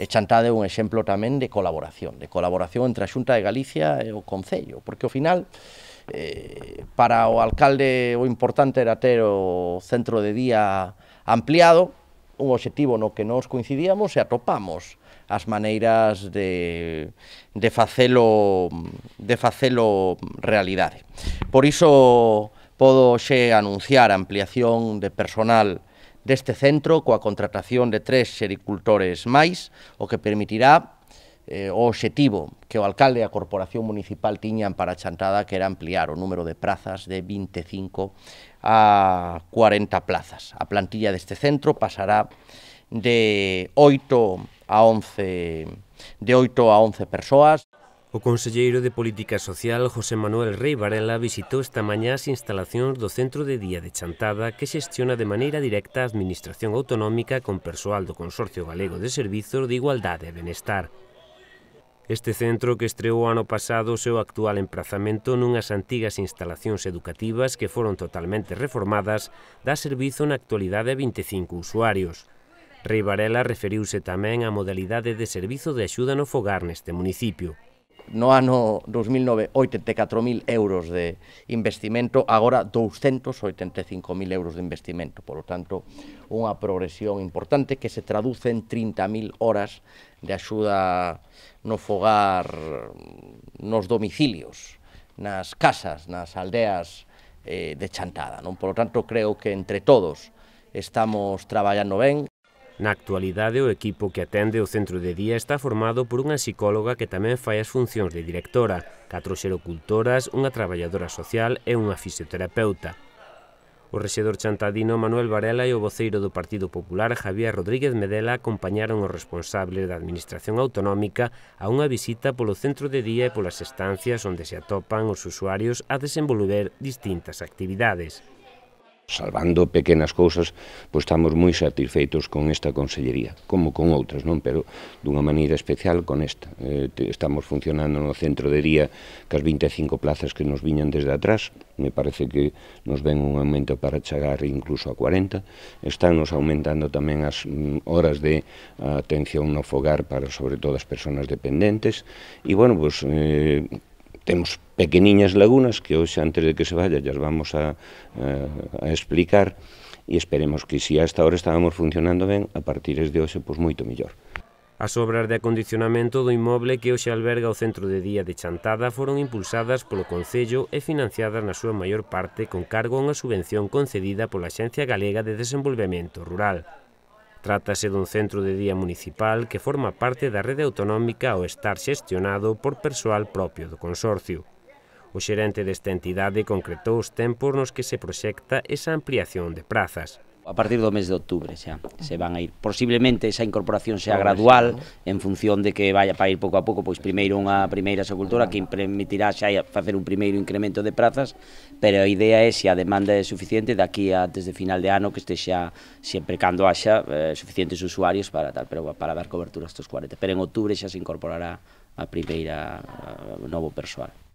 E Chantada é un exemplo tamén de colaboración, de colaboración entre a Xunta de Galicia e o Concello, porque ao final eh, para o alcalde o importante era ter o centro de día ampliado, un obxectivo no que nos coincidíamos e atopamos as maneiras de, de facelo de facelo realidade. Por iso podo xe anunciar a ampliación de personal deste centro coa contratación de tres xericultores máis, o que permitirá eh, o objetivo que o alcalde e a Corporación Municipal tiñan para a Chantada, que era ampliar o número de plazas de 25 a 40 plazas. A plantilla deste centro pasará de 8 a 11 de 8 a 11 persoas. O conselleiro de Política Social José Manuel Rey Varela visitou esta mañá as instalacións do Centro de Día de Chantada que xestiona de maneira directa a Administración Autonómica con persoal do Consorcio Galego de Servizos de Igualdade e Benestar. Este centro que estreou ano pasado o seu actual emprazamento nunhas antigas instalacións educativas que foron totalmente reformadas dá servizo na actualidade a 25 usuarios. Rey Varela referiuse tamén á modalidade de servizo de axuda no fogar neste municipio no ano 2009 84.000 euros de investimento, agora 285.000 euros de investimento. Por lo tanto, unha progresión importante que se traduce en 30.000 horas de axuda no fogar nos domicilios, nas casas, nas aldeas eh, de Chantada. Non? Por lo tanto, creo que entre todos estamos traballando ben, Na actualidade, o equipo que atende o centro de día está formado por unha psicóloga que tamén fai as funcións de directora, catro xerocultoras, unha traballadora social e unha fisioterapeuta. O rexedor chantadino Manuel Varela e o voceiro do Partido Popular Javier Rodríguez Medela acompañaron o responsables da Administración Autonómica a unha visita polo centro de día e polas estancias onde se atopan os usuarios a desenvolver distintas actividades salvando pequenas cousas, pois estamos moi satisfeitos con esta consellería, como con outras, non? Pero dunha maneira especial con esta. Eh, estamos funcionando no centro de día cas 25 plazas que nos viñan desde atrás, me parece que nos ven un aumento para chegar incluso a 40. Están nos aumentando tamén as mm, horas de atención no fogar para sobre todo as persoas dependentes e bueno, pois eh, temos pequeniñas lagunas que hoxe antes de que se vaya xas vamos a, eh, a explicar e esperemos que si hasta ahora estábamos funcionando ben, a partir de hoxe pois moito mellor. As obras de acondicionamento do inmoble que hoxe alberga o Centro de Día de Chantada foron impulsadas polo Concello e financiadas na súa maior parte con cargo a unha subvención concedida pola Xencia Galega de Desenvolvemento Rural. Trátase dun centro de día municipal que forma parte da rede autonómica ao estar xestionado por persoal propio do consorcio. O xerente desta entidade concretou os tempos nos que se proxecta esa ampliación de prazas. A partir do mes de outubro xa se van a ir. Posiblemente esa incorporación sea gradual en función de que vaya para ir pouco a pouco, pois primeiro unha primeira socultora que permitirá xa facer un primeiro incremento de prazas, pero a idea é se a demanda é suficiente aquí a antes de final de ano que este xa sempre cando haxa eh, suficientes usuarios para tal, pero para dar cobertura a estos 40. Pero en outubro xa se incorporará a primeira a novo persoal.